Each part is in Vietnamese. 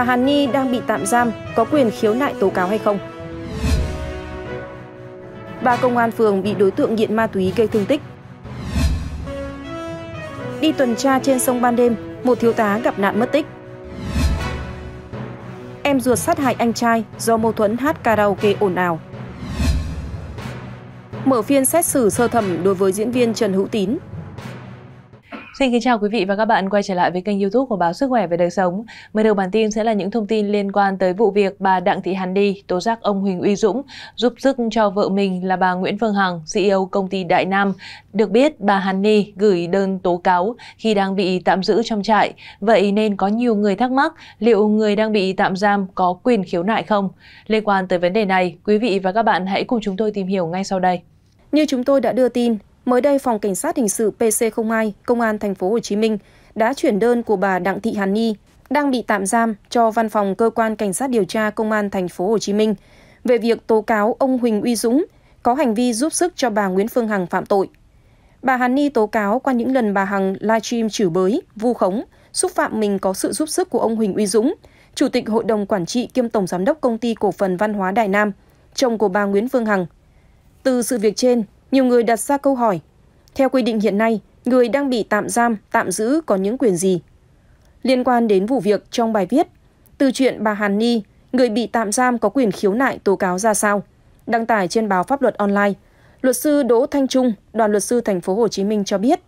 bà Hàn Ni đang bị tạm giam có quyền khiếu nại tố cáo hay không? Bà công an phường bị đối tượng nghiện ma túy gây thương tích. Đi tuần tra trên sông ban đêm, một thiếu tá gặp nạn mất tích. Em ruột sát hại anh trai do mâu thuẫn hát karaoke ồn ào. Mở phiên xét xử sơ thẩm đối với diễn viên Trần Hữu Tín, Xin kính chào quý vị và các bạn quay trở lại với kênh youtube của Báo Sức Khỏe và Đời Sống. Mở đầu bản tin sẽ là những thông tin liên quan tới vụ việc bà Đặng Thị Hàn Đi tố giác ông Huỳnh Uy Dũng giúp sức cho vợ mình là bà Nguyễn Phương Hằng, CEO công ty Đại Nam. Được biết, bà Hàn đi gửi đơn tố cáo khi đang bị tạm giữ trong trại. Vậy nên có nhiều người thắc mắc liệu người đang bị tạm giam có quyền khiếu nại không? Liên quan tới vấn đề này, quý vị và các bạn hãy cùng chúng tôi tìm hiểu ngay sau đây. Như chúng tôi đã đưa tin, Mới đây, Phòng Cảnh sát Hình sự PC02, Công an thành phố Hồ Chí Minh đã chuyển đơn của bà Đặng Thị Hàn Ni đang bị tạm giam cho Văn phòng Cơ quan Cảnh sát điều tra Công an thành phố Hồ Chí Minh về việc tố cáo ông Huỳnh Uy Dũng có hành vi giúp sức cho bà Nguyễn Phương Hằng phạm tội. Bà Hàn Ni tố cáo qua những lần bà Hằng livestream chửi bới, vu khống, xúc phạm mình có sự giúp sức của ông Huỳnh Uy Dũng, chủ tịch hội đồng quản trị kiêm tổng giám đốc công ty cổ phần văn hóa Đại Nam, chồng của bà Nguyễn Phương Hằng. Từ sự việc trên, nhiều người đặt ra câu hỏi theo quy định hiện nay người đang bị tạm giam tạm giữ có những quyền gì liên quan đến vụ việc trong bài viết từ chuyện bà hàn ni người bị tạm giam có quyền khiếu nại tố cáo ra sao đăng tải trên báo pháp luật online luật sư đỗ thanh trung đoàn luật sư thành phố hồ chí minh cho biết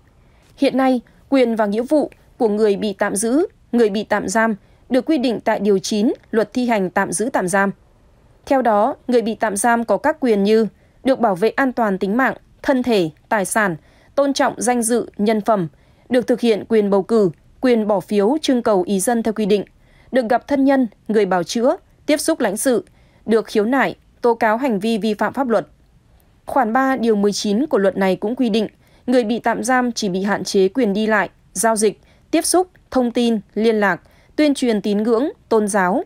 hiện nay quyền và nghĩa vụ của người bị tạm giữ người bị tạm giam được quy định tại điều 9 luật thi hành tạm giữ tạm giam theo đó người bị tạm giam có các quyền như được bảo vệ an toàn tính mạng, thân thể, tài sản, tôn trọng danh dự, nhân phẩm, được thực hiện quyền bầu cử, quyền bỏ phiếu trưng cầu ý dân theo quy định, được gặp thân nhân, người bảo chữa, tiếp xúc lãnh sự, được khiếu nại, tố cáo hành vi vi phạm pháp luật. Khoản 3 điều 19 của luật này cũng quy định, người bị tạm giam chỉ bị hạn chế quyền đi lại, giao dịch, tiếp xúc, thông tin, liên lạc, tuyên truyền tín ngưỡng, tôn giáo.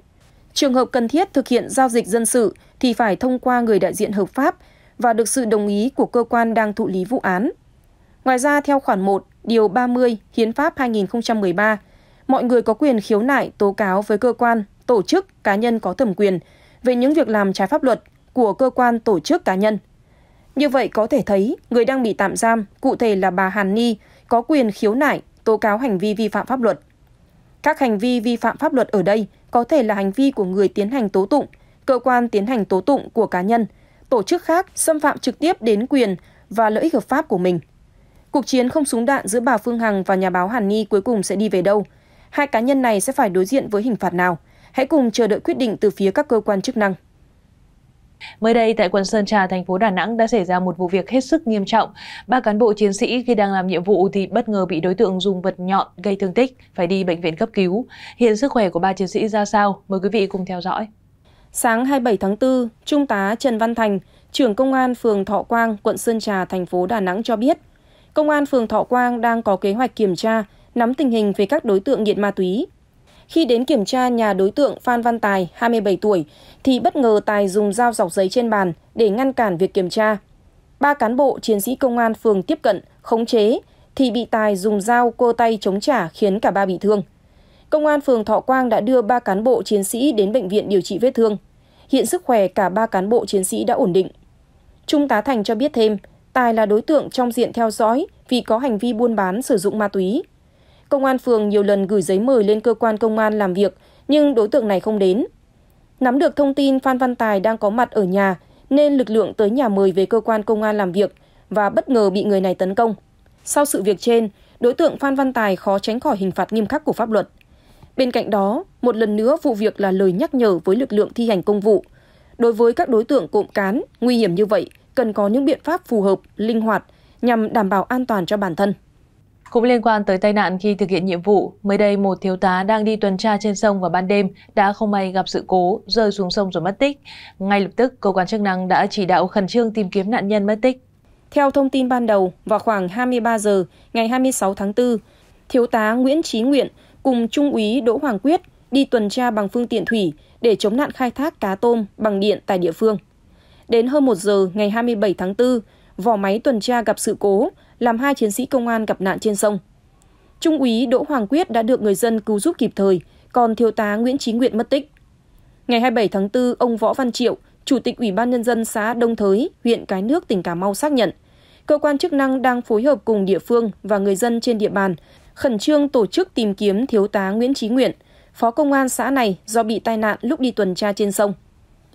Trường hợp cần thiết thực hiện giao dịch dân sự thì phải thông qua người đại diện hợp pháp và được sự đồng ý của cơ quan đang thụ lý vụ án. Ngoài ra, theo khoản 1, điều 30 Hiến pháp 2013, mọi người có quyền khiếu nại, tố cáo với cơ quan, tổ chức, cá nhân có thẩm quyền về những việc làm trái pháp luật của cơ quan, tổ chức, cá nhân. Như vậy có thể thấy, người đang bị tạm giam, cụ thể là bà Hàn Ni, có quyền khiếu nại, tố cáo hành vi vi phạm pháp luật. Các hành vi vi phạm pháp luật ở đây có thể là hành vi của người tiến hành tố tụng, cơ quan tiến hành tố tụng của cá nhân – tổ chức khác xâm phạm trực tiếp đến quyền và lợi ích hợp pháp của mình. Cuộc chiến không súng đạn giữa bà Phương Hằng và nhà báo Hàn Ni cuối cùng sẽ đi về đâu? Hai cá nhân này sẽ phải đối diện với hình phạt nào? Hãy cùng chờ đợi quyết định từ phía các cơ quan chức năng. Mới đây, tại quận Sơn Trà, thành phố Đà Nẵng đã xảy ra một vụ việc hết sức nghiêm trọng. Ba cán bộ chiến sĩ khi đang làm nhiệm vụ thì bất ngờ bị đối tượng dùng vật nhọn gây thương tích, phải đi bệnh viện cấp cứu. Hiện sức khỏe của ba chiến sĩ ra sao? Mời quý vị cùng theo dõi. Sáng 27 tháng 4, Trung tá Trần Văn Thành, trưởng công an phường Thọ Quang, quận Sơn Trà, thành phố Đà Nẵng cho biết, công an phường Thọ Quang đang có kế hoạch kiểm tra, nắm tình hình về các đối tượng nghiện ma túy. Khi đến kiểm tra nhà đối tượng Phan Văn Tài, 27 tuổi, thì bất ngờ Tài dùng dao dọc giấy trên bàn để ngăn cản việc kiểm tra. Ba cán bộ chiến sĩ công an phường tiếp cận, khống chế, thì bị Tài dùng dao cô tay chống trả khiến cả ba bị thương. Công an phường Thọ Quang đã đưa ba cán bộ chiến sĩ đến bệnh viện điều trị vết thương hiện sức khỏe cả ba cán bộ chiến sĩ đã ổn định. Trung tá Thành cho biết thêm, Tài là đối tượng trong diện theo dõi vì có hành vi buôn bán sử dụng ma túy. Công an phường nhiều lần gửi giấy mời lên cơ quan công an làm việc, nhưng đối tượng này không đến. Nắm được thông tin Phan Văn Tài đang có mặt ở nhà, nên lực lượng tới nhà mời về cơ quan công an làm việc và bất ngờ bị người này tấn công. Sau sự việc trên, đối tượng Phan Văn Tài khó tránh khỏi hình phạt nghiêm khắc của pháp luật. Bên cạnh đó, một lần nữa vụ việc là lời nhắc nhở với lực lượng thi hành công vụ. Đối với các đối tượng cộm cán, nguy hiểm như vậy, cần có những biện pháp phù hợp, linh hoạt nhằm đảm bảo an toàn cho bản thân. Cũng liên quan tới tai nạn khi thực hiện nhiệm vụ, mới đây một thiếu tá đang đi tuần tra trên sông vào ban đêm đã không may gặp sự cố, rơi xuống sông rồi mất tích. Ngay lập tức, cơ quan chức năng đã chỉ đạo khẩn trương tìm kiếm nạn nhân mất tích. Theo thông tin ban đầu, vào khoảng 23 giờ ngày 26 tháng 4, thiếu tá Nguyễn Chí Nguyện, cùng Trung úy Đỗ Hoàng Quyết đi tuần tra bằng phương tiện thủy để chống nạn khai thác cá tôm bằng điện tại địa phương. Đến hơn 1 giờ ngày 27 tháng 4, vỏ máy tuần tra gặp sự cố, làm hai chiến sĩ công an gặp nạn trên sông. Trung úy Đỗ Hoàng Quyết đã được người dân cứu giúp kịp thời, còn thiếu tá Nguyễn Chí Nguyện mất tích. Ngày 27 tháng 4, ông Võ Văn Triệu, Chủ tịch Ủy ban Nhân dân xã Đông Thới, huyện Cái Nước, tỉnh Cà Mau xác nhận, cơ quan chức năng đang phối hợp cùng địa phương và người dân trên địa bàn khẩn trương tổ chức tìm kiếm thiếu tá Nguyễn Chí Nguyện, phó công an xã này do bị tai nạn lúc đi tuần tra trên sông.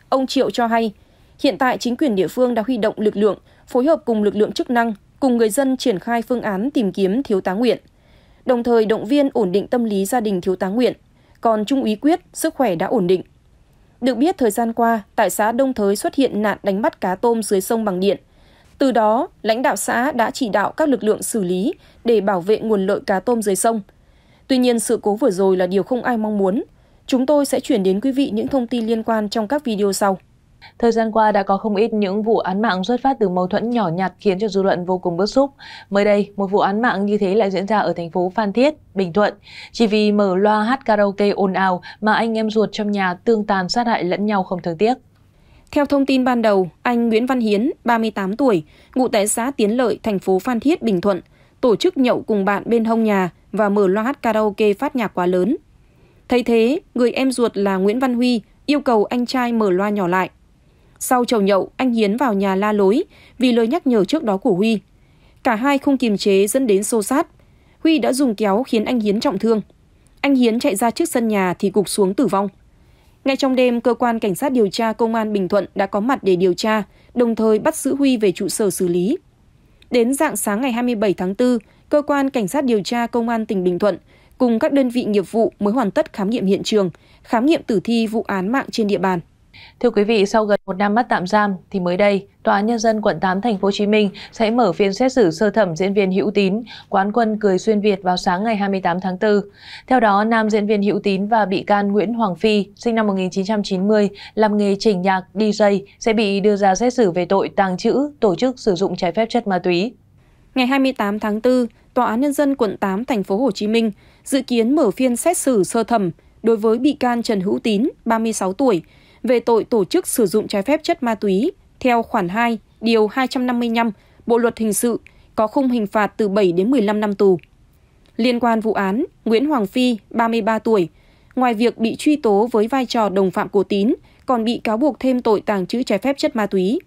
Ông Triệu cho hay, hiện tại chính quyền địa phương đã huy động lực lượng, phối hợp cùng lực lượng chức năng, cùng người dân triển khai phương án tìm kiếm thiếu tá Nguyện. Đồng thời động viên ổn định tâm lý gia đình thiếu tá Nguyện, còn Trung úy Quyết sức khỏe đã ổn định. Được biết thời gian qua, tại xã Đông Thới xuất hiện nạn đánh bắt cá tôm dưới sông bằng điện – từ đó, lãnh đạo xã đã chỉ đạo các lực lượng xử lý để bảo vệ nguồn lợi cá tôm dưới sông. Tuy nhiên, sự cố vừa rồi là điều không ai mong muốn. Chúng tôi sẽ chuyển đến quý vị những thông tin liên quan trong các video sau. Thời gian qua đã có không ít những vụ án mạng xuất phát từ mâu thuẫn nhỏ nhặt khiến cho dư luận vô cùng bức xúc. Mới đây, một vụ án mạng như thế lại diễn ra ở thành phố Phan Thiết, Bình Thuận. Chỉ vì mở loa hát karaoke ồn ào mà anh em ruột trong nhà tương tàn sát hại lẫn nhau không thương tiếc. Theo thông tin ban đầu, anh Nguyễn Văn Hiến, 38 tuổi, ngụ tại xã Tiến Lợi, thành phố Phan Thiết, Bình Thuận, tổ chức nhậu cùng bạn bên hông nhà và mở loa hát karaoke phát nhạc quá lớn. Thấy thế, người em ruột là Nguyễn Văn Huy yêu cầu anh trai mở loa nhỏ lại. Sau chầu nhậu, anh Hiến vào nhà la lối vì lời nhắc nhở trước đó của Huy. Cả hai không kiềm chế dẫn đến xô sát. Huy đã dùng kéo khiến anh Hiến trọng thương. Anh Hiến chạy ra trước sân nhà thì gục xuống tử vong ngay trong đêm cơ quan cảnh sát điều tra công an bình thuận đã có mặt để điều tra đồng thời bắt giữ huy về trụ sở xử lý đến dạng sáng ngày 27 tháng 4 cơ quan cảnh sát điều tra công an tỉnh bình thuận cùng các đơn vị nghiệp vụ mới hoàn tất khám nghiệm hiện trường khám nghiệm tử thi vụ án mạng trên địa bàn Thưa quý vị, sau gần một năm bắt tạm giam thì mới đây, Tòa án Nhân dân quận 8 Thành phố Hồ Chí Minh sẽ mở phiên xét xử sơ thẩm diễn viên Hữu Tín, quán quân cười xuyên Việt vào sáng ngày 28 tháng 4. Theo đó, nam diễn viên Hữu Tín và bị can Nguyễn Hoàng Phi, sinh năm 1990, làm nghề chỉnh nhạc DJ sẽ bị đưa ra xét xử về tội tàng trữ, tổ chức sử dụng trái phép chất ma túy. Ngày 28 tháng 4, Tòa án nhân dân quận 8 thành phố Hồ Chí Minh dự kiến mở phiên xét xử sơ thẩm đối với bị can Trần Hữu Tín, 36 tuổi, về tội tổ chức sử dụng trái phép chất ma túy theo khoản 2, điều 255 Bộ luật hình sự có khung hình phạt từ 7 đến 15 năm tù. Liên quan vụ án, Nguyễn Hoàng Phi, 33 tuổi, ngoài việc bị truy tố với vai trò đồng phạm của Tín, còn bị cáo buộc thêm tội tàng trữ trái phép chất ma túy.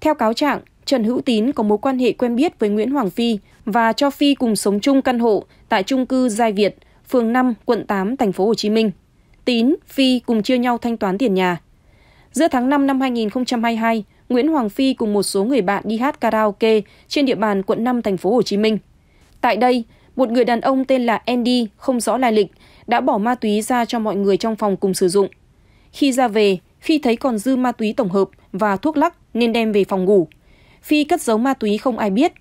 Theo cáo trạng, Trần Hữu Tín có mối quan hệ quen biết với Nguyễn Hoàng Phi và cho Phi cùng sống chung căn hộ tại trung cư Giai Việt, phường 5, quận 8, thành phố Hồ Chí Minh. Tín, Phi cùng chia nhau thanh toán tiền nhà. Giữa tháng 5 năm 2022, Nguyễn Hoàng Phi cùng một số người bạn đi hát karaoke trên địa bàn quận 5 thành phố Hồ Chí Minh. Tại đây, một người đàn ông tên là Andy không rõ lai lịch đã bỏ ma túy ra cho mọi người trong phòng cùng sử dụng. Khi ra về, Phi thấy còn dư ma túy tổng hợp và thuốc lắc nên đem về phòng ngủ. Phi cất giấu ma túy không ai biết.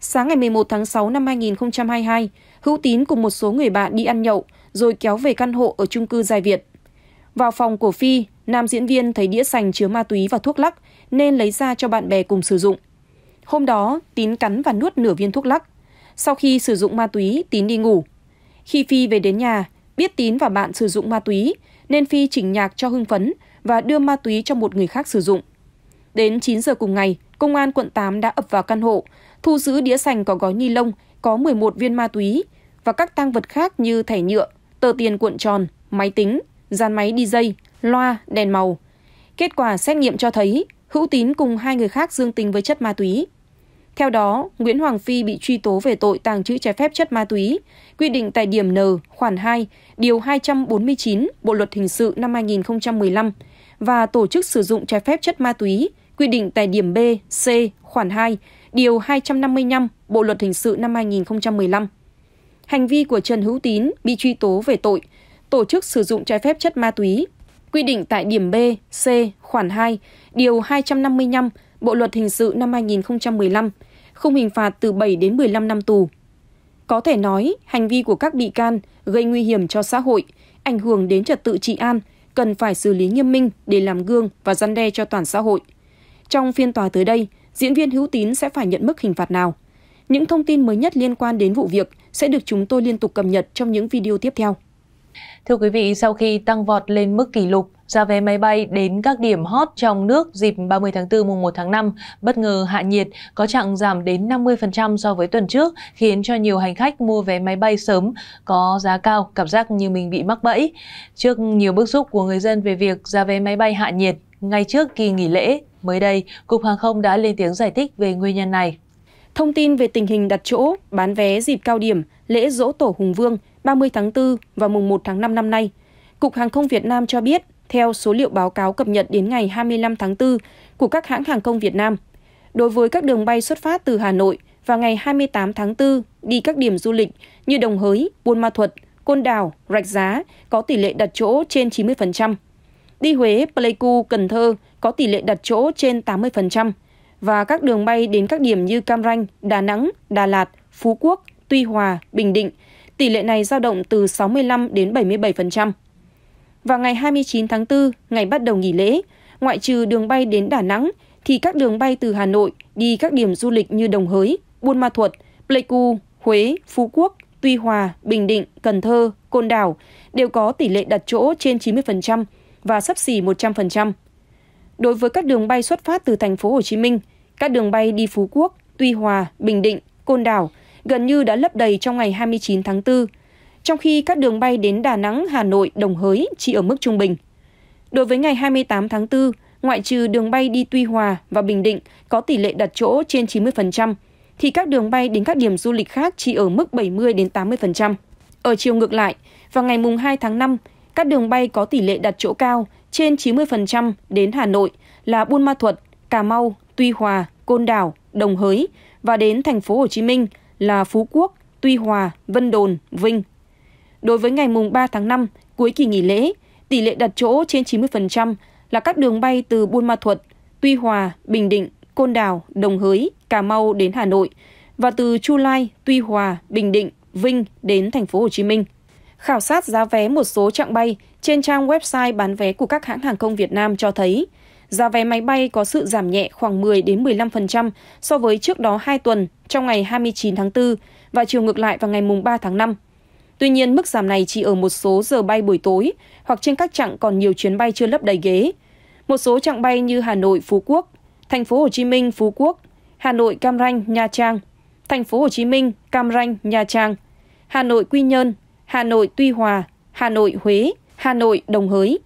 Sáng ngày 11 tháng 6 năm 2022, Hữu Tín cùng một số người bạn đi ăn nhậu rồi kéo về căn hộ ở trung cư Giai viện. Vào phòng của Phi, nam diễn viên thấy đĩa sành chứa ma túy và thuốc lắc nên lấy ra cho bạn bè cùng sử dụng. Hôm đó, Tín cắn và nuốt nửa viên thuốc lắc. Sau khi sử dụng ma túy, Tín đi ngủ. Khi Phi về đến nhà, biết Tín và bạn sử dụng ma túy, nên Phi chỉnh nhạc cho hưng phấn và đưa ma túy cho một người khác sử dụng. Đến 9 giờ cùng ngày, công an quận 8 đã ập vào căn hộ, thu giữ đĩa sành có gói ni lông có 11 viên ma túy và các tăng vật khác như thẻ nhựa, tờ tiền cuộn tròn, máy tính, dàn máy DJ, loa, đèn màu. Kết quả xét nghiệm cho thấy Hữu Tín cùng hai người khác dương tính với chất ma túy. Theo đó, Nguyễn Hoàng Phi bị truy tố về tội tàng trữ trái phép chất ma túy, quy định tại điểm N, khoản 2, điều 249 Bộ luật hình sự năm 2015 và tổ chức sử dụng trái phép chất ma túy, quy định tại điểm B, C, khoản 2, điều 255 Bộ luật hình sự năm 2015 hành vi của Trần Hữu Tín bị truy tố về tội tổ chức sử dụng trái phép chất ma túy, quy định tại điểm B, C, khoản 2, điều 255 Bộ luật hình sự năm 2015, khung hình phạt từ 7 đến 15 năm tù. Có thể nói, hành vi của các bị can gây nguy hiểm cho xã hội, ảnh hưởng đến trật tự trị an, cần phải xử lý nghiêm minh để làm gương và răn đe cho toàn xã hội. Trong phiên tòa tới đây, diễn viên Hữu Tín sẽ phải nhận mức hình phạt nào? Những thông tin mới nhất liên quan đến vụ việc sẽ được chúng tôi liên tục cập nhật trong những video tiếp theo. Thưa quý vị, sau khi tăng vọt lên mức kỷ lục, giá vé máy bay đến các điểm hot trong nước dịp 30 tháng 4 mùng 1 tháng 5 bất ngờ hạ nhiệt, có chặng giảm đến 50% so với tuần trước, khiến cho nhiều hành khách mua vé máy bay sớm có giá cao, cảm giác như mình bị mắc bẫy. Trước nhiều bức xúc của người dân về việc giá vé máy bay hạ nhiệt ngay trước kỳ nghỉ lễ, mới đây, Cục Hàng không đã lên tiếng giải thích về nguyên nhân này. Thông tin về tình hình đặt chỗ, bán vé dịp cao điểm lễ dỗ tổ Hùng Vương 30 tháng 4 và mùng 1 tháng 5 năm nay, Cục Hàng không Việt Nam cho biết, theo số liệu báo cáo cập nhật đến ngày 25 tháng 4 của các hãng hàng không Việt Nam, đối với các đường bay xuất phát từ Hà Nội vào ngày 28 tháng 4 đi các điểm du lịch như Đồng Hới, Buôn Ma Thuật, Côn Đảo, Rạch Giá có tỷ lệ đặt chỗ trên 90%. Đi Huế, Pleiku, Cần Thơ có tỷ lệ đặt chỗ trên 80% và các đường bay đến các điểm như Cam Ranh, Đà Nẵng, Đà Lạt, Phú Quốc, Tuy Hòa, Bình Định, tỷ lệ này dao động từ 65 đến 77%. Vào ngày 29 tháng 4, ngày bắt đầu nghỉ lễ, ngoại trừ đường bay đến Đà Nẵng thì các đường bay từ Hà Nội đi các điểm du lịch như Đồng Hới, Buôn Ma Thuột, Pleiku, Huế, Phú Quốc, Tuy Hòa, Bình Định, Cần Thơ, Côn Đảo đều có tỷ lệ đặt chỗ trên 90% và sấp xỉ 100%. Đối với các đường bay xuất phát từ thành phố Hồ Chí Minh, các đường bay đi Phú Quốc, Tuy Hòa, Bình Định, Côn Đảo gần như đã lấp đầy trong ngày 29 tháng 4, trong khi các đường bay đến Đà Nẵng, Hà Nội, Đồng Hới chỉ ở mức trung bình. Đối với ngày 28 tháng 4, ngoại trừ đường bay đi Tuy Hòa và Bình Định có tỷ lệ đặt chỗ trên 90%, thì các đường bay đến các điểm du lịch khác chỉ ở mức 70 đến 80%. Ở chiều ngược lại, vào ngày mùng 2 tháng 5, các đường bay có tỷ lệ đặt chỗ cao trên 90% đến Hà Nội là Buôn Ma Thuật, Cà Mau, Tuy Hòa, Côn Đảo, Đồng Hới và đến thành phố Hồ Chí Minh là Phú Quốc, Tuy Hòa, Vân Đồn, Vinh. Đối với ngày mùng 3 tháng 5, cuối kỳ nghỉ lễ, tỷ lệ đặt chỗ trên 90% là các đường bay từ Buôn Ma Thuật, Tuy Hòa, Bình Định, Côn Đảo, Đồng Hới, Cà Mau đến Hà Nội và từ Chu Lai, Tuy Hòa, Bình Định, Vinh đến thành phố Hồ Chí Minh. Khảo sát giá vé một số chặng bay trên trang website bán vé của các hãng hàng không Việt Nam cho thấy, giá vé máy bay có sự giảm nhẹ khoảng 10 đến 15% so với trước đó 2 tuần trong ngày 29 tháng 4 và chiều ngược lại vào ngày mùng 3 tháng 5. Tuy nhiên, mức giảm này chỉ ở một số giờ bay buổi tối hoặc trên các chặng còn nhiều chuyến bay chưa lấp đầy ghế. Một số chặng bay như Hà Nội, Phú Quốc, Thành phố Hồ Chí Minh, Phú Quốc, Hà Nội, Cam Ranh, Nha Trang, Thành phố Hồ Chí Minh, Cam Ranh, Nha Trang, Hà Nội, Quy Nhơn, Hà Nội, Tuy Hòa, Hà Nội, Huế, Hà Nội, Đồng Hới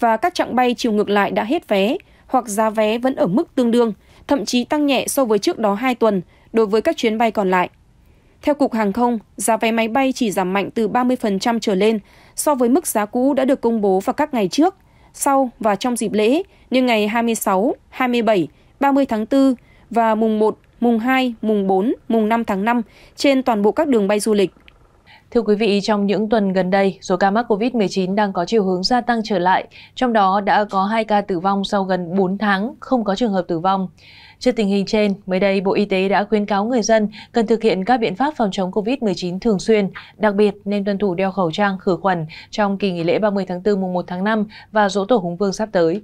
và các trạng bay chiều ngược lại đã hết vé hoặc giá vé vẫn ở mức tương đương, thậm chí tăng nhẹ so với trước đó 2 tuần đối với các chuyến bay còn lại. Theo Cục Hàng không, giá vé máy bay chỉ giảm mạnh từ 30% trở lên so với mức giá cũ đã được công bố vào các ngày trước, sau và trong dịp lễ như ngày 26, 27, 30 tháng 4 và mùng 1, mùng 2, mùng 4, mùng 5 tháng 5 trên toàn bộ các đường bay du lịch. Thưa quý vị, trong những tuần gần đây, số ca mắc COVID-19 đang có chiều hướng gia tăng trở lại, trong đó đã có 2 ca tử vong sau gần 4 tháng không có trường hợp tử vong. Trước tình hình trên, mới đây Bộ Y tế đã khuyến cáo người dân cần thực hiện các biện pháp phòng chống COVID-19 thường xuyên, đặc biệt nên tuân thủ đeo khẩu trang khử khuẩn trong kỳ nghỉ lễ 30 tháng 4 mùng 1 tháng 5 và dỗ tổ Hùng Vương sắp tới.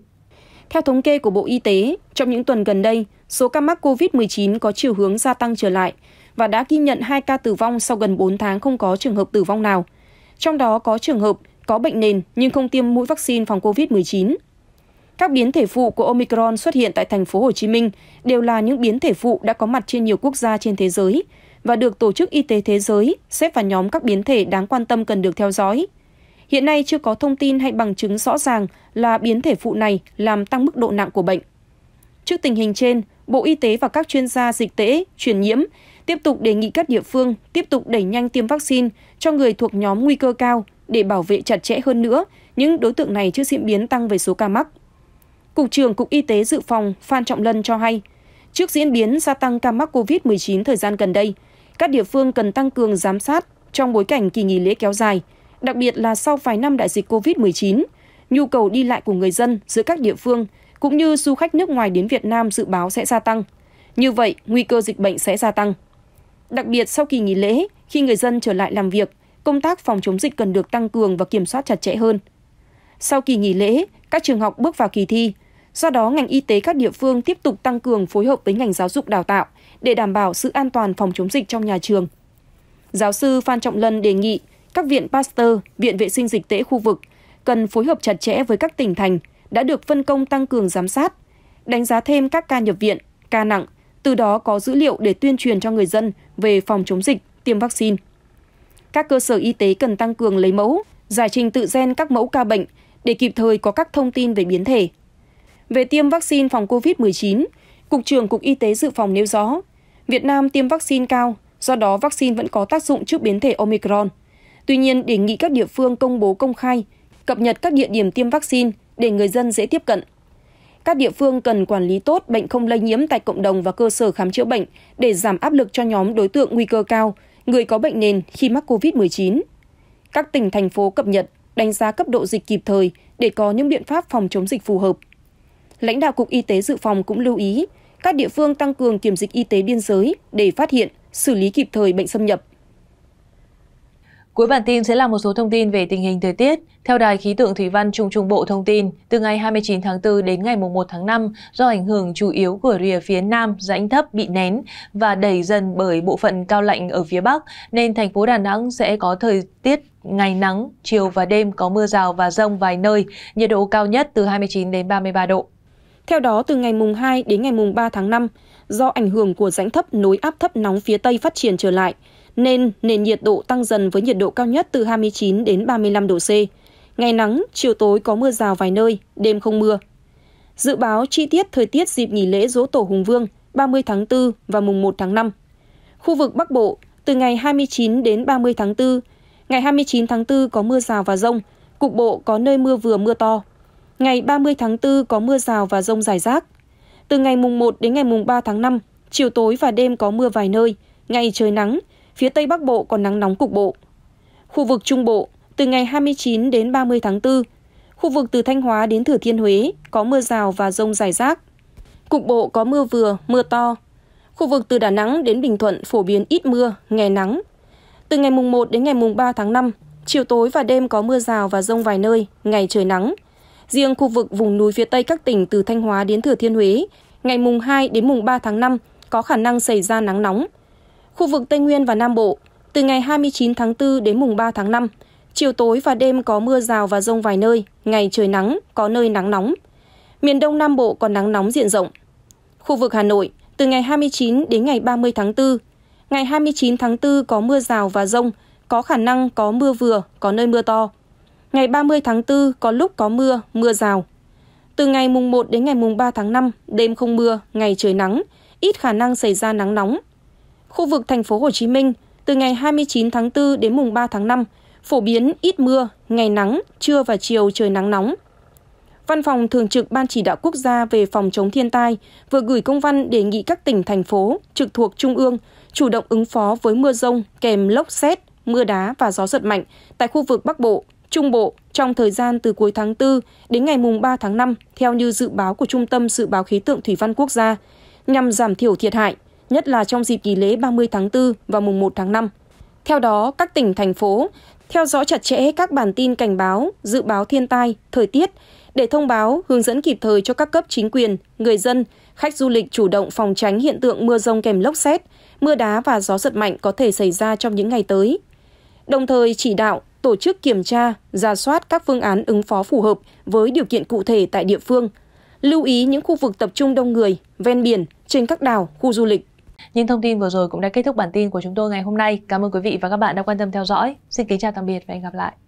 Theo thống kê của Bộ Y tế, trong những tuần gần đây, số ca mắc COVID-19 có chiều hướng gia tăng trở lại – và đã ghi nhận 2 ca tử vong sau gần 4 tháng không có trường hợp tử vong nào. Trong đó có trường hợp có bệnh nền nhưng không tiêm mũi vaccine phòng COVID-19. Các biến thể phụ của Omicron xuất hiện tại thành phố Hồ Chí Minh đều là những biến thể phụ đã có mặt trên nhiều quốc gia trên thế giới và được Tổ chức Y tế Thế giới xếp vào nhóm các biến thể đáng quan tâm cần được theo dõi. Hiện nay chưa có thông tin hay bằng chứng rõ ràng là biến thể phụ này làm tăng mức độ nặng của bệnh. Trước tình hình trên, Bộ Y tế và các chuyên gia dịch tễ, truyền nhiễm tiếp tục đề nghị các địa phương tiếp tục đẩy nhanh tiêm vaccine cho người thuộc nhóm nguy cơ cao để bảo vệ chặt chẽ hơn nữa những đối tượng này trước diễn biến tăng về số ca mắc. Cục trưởng Cục Y tế Dự phòng Phan Trọng Lân cho hay, trước diễn biến gia tăng ca mắc COVID-19 thời gian gần đây, các địa phương cần tăng cường giám sát trong bối cảnh kỳ nghỉ lễ kéo dài, đặc biệt là sau vài năm đại dịch COVID-19, nhu cầu đi lại của người dân giữa các địa phương cũng như du khách nước ngoài đến Việt Nam dự báo sẽ gia tăng. Như vậy, nguy cơ dịch bệnh sẽ gia tăng. Đặc biệt sau kỳ nghỉ lễ, khi người dân trở lại làm việc, công tác phòng chống dịch cần được tăng cường và kiểm soát chặt chẽ hơn. Sau kỳ nghỉ lễ, các trường học bước vào kỳ thi, do đó ngành y tế các địa phương tiếp tục tăng cường phối hợp với ngành giáo dục đào tạo để đảm bảo sự an toàn phòng chống dịch trong nhà trường. Giáo sư Phan Trọng Lân đề nghị các viện Pasteur, viện vệ sinh dịch tễ khu vực cần phối hợp chặt chẽ với các tỉnh thành đã được phân công tăng cường giám sát, đánh giá thêm các ca nhập viện, ca nặng từ đó có dữ liệu để tuyên truyền cho người dân về phòng chống dịch, tiêm vaccine. Các cơ sở y tế cần tăng cường lấy mẫu, giải trình tự gen các mẫu ca bệnh để kịp thời có các thông tin về biến thể. Về tiêm vaccine phòng COVID-19, Cục trưởng Cục Y tế Dự phòng nêu rõ, Việt Nam tiêm vaccine cao, do đó vaccine vẫn có tác dụng trước biến thể Omicron. Tuy nhiên, đề nghị các địa phương công bố công khai, cập nhật các địa điểm tiêm vaccine để người dân dễ tiếp cận các địa phương cần quản lý tốt bệnh không lây nhiễm tại cộng đồng và cơ sở khám chữa bệnh để giảm áp lực cho nhóm đối tượng nguy cơ cao, người có bệnh nền khi mắc COVID-19. Các tỉnh, thành phố cập nhật, đánh giá cấp độ dịch kịp thời để có những biện pháp phòng chống dịch phù hợp. Lãnh đạo Cục Y tế Dự phòng cũng lưu ý các địa phương tăng cường kiểm dịch y tế biên giới để phát hiện, xử lý kịp thời bệnh xâm nhập, Cuối bản tin sẽ là một số thông tin về tình hình thời tiết. Theo Đài Khí tượng Thủy văn Trung Trung Bộ thông tin, từ ngày 29 tháng 4 đến ngày 1 tháng 5, do ảnh hưởng chủ yếu của rìa phía Nam rãnh thấp bị nén và đẩy dần bởi bộ phận cao lạnh ở phía Bắc, nên thành phố Đà Nẵng sẽ có thời tiết ngày nắng, chiều và đêm có mưa rào và rông vài nơi, nhiệt độ cao nhất từ 29 đến 33 độ. Theo đó, từ ngày mùng 2 đến ngày mùng 3 tháng 5, do ảnh hưởng của rãnh thấp nối áp thấp nóng phía Tây phát triển trở lại, nên nền nhiệt độ tăng dần với nhiệt độ cao nhất từ 29 đến 35 độ C. Ngày nắng, chiều tối có mưa rào vài nơi, đêm không mưa. Dự báo chi tiết thời tiết dịp nghỉ lễ Dỗ Tổ Hùng Vương 30 tháng 4 và mùng 1 tháng 5. Khu vực Bắc Bộ, từ ngày 29 đến 30 tháng 4, ngày 29 tháng 4 có mưa rào và rông, cục bộ có nơi mưa vừa mưa to. Ngày 30 tháng 4 có mưa rào và rông rải rác. Từ ngày mùng 1 đến ngày mùng 3 tháng 5, chiều tối và đêm có mưa vài nơi, ngày trời nắng, phía Tây Bắc Bộ có nắng nóng cục bộ. Khu vực Trung Bộ, từ ngày 29 đến 30 tháng 4, khu vực từ Thanh Hóa đến Thừa Thiên Huế có mưa rào và rông rải rác. Cục bộ có mưa vừa, mưa to. Khu vực từ Đà Nẵng đến Bình Thuận phổ biến ít mưa, ngày nắng. Từ ngày mùng 1 đến ngày mùng 3 tháng 5, chiều tối và đêm có mưa rào và rông vài nơi, ngày trời nắng. Riêng khu vực vùng núi phía Tây các tỉnh từ Thanh Hóa đến Thừa Thiên Huế, ngày mùng 2 đến mùng 3 tháng 5 có khả năng xảy ra nắng nóng, Khu vực Tây Nguyên và Nam Bộ, từ ngày 29 tháng 4 đến mùng 3 tháng 5, chiều tối và đêm có mưa rào và rông vài nơi, ngày trời nắng, có nơi nắng nóng. Miền Đông Nam Bộ có nắng nóng diện rộng. Khu vực Hà Nội, từ ngày 29 đến ngày 30 tháng 4, ngày 29 tháng 4 có mưa rào và rông, có khả năng có mưa vừa, có nơi mưa to. Ngày 30 tháng 4 có lúc có mưa, mưa rào. Từ ngày mùng 1 đến ngày mùng 3 tháng 5, đêm không mưa, ngày trời nắng, ít khả năng xảy ra nắng nóng, Khu vực thành phố Hồ Chí Minh, từ ngày 29 tháng 4 đến mùng 3 tháng 5, phổ biến ít mưa, ngày nắng, trưa và chiều trời nắng nóng. Văn phòng Thường trực Ban Chỉ đạo Quốc gia về phòng chống thiên tai vừa gửi công văn đề nghị các tỉnh, thành phố trực thuộc Trung ương chủ động ứng phó với mưa rông kèm lốc xét, mưa đá và gió giật mạnh tại khu vực Bắc Bộ, Trung Bộ trong thời gian từ cuối tháng 4 đến ngày mùng 3 tháng 5 theo như dự báo của Trung tâm Dự báo Khí tượng Thủy văn Quốc gia nhằm giảm thiểu thiệt hại nhất là trong dịp nghỉ lễ 30 tháng 4 và mùng 1 tháng 5. Theo đó, các tỉnh, thành phố theo dõi chặt chẽ các bản tin cảnh báo, dự báo thiên tai, thời tiết để thông báo, hướng dẫn kịp thời cho các cấp chính quyền, người dân, khách du lịch chủ động phòng tránh hiện tượng mưa rông kèm lốc xét, mưa đá và gió giật mạnh có thể xảy ra trong những ngày tới. Đồng thời chỉ đạo tổ chức kiểm tra, ra soát các phương án ứng phó phù hợp với điều kiện cụ thể tại địa phương. Lưu ý những khu vực tập trung đông người, ven biển, trên các đảo, khu du lịch những thông tin vừa rồi cũng đã kết thúc bản tin của chúng tôi ngày hôm nay. Cảm ơn quý vị và các bạn đã quan tâm theo dõi. Xin kính chào tạm biệt và hẹn gặp lại.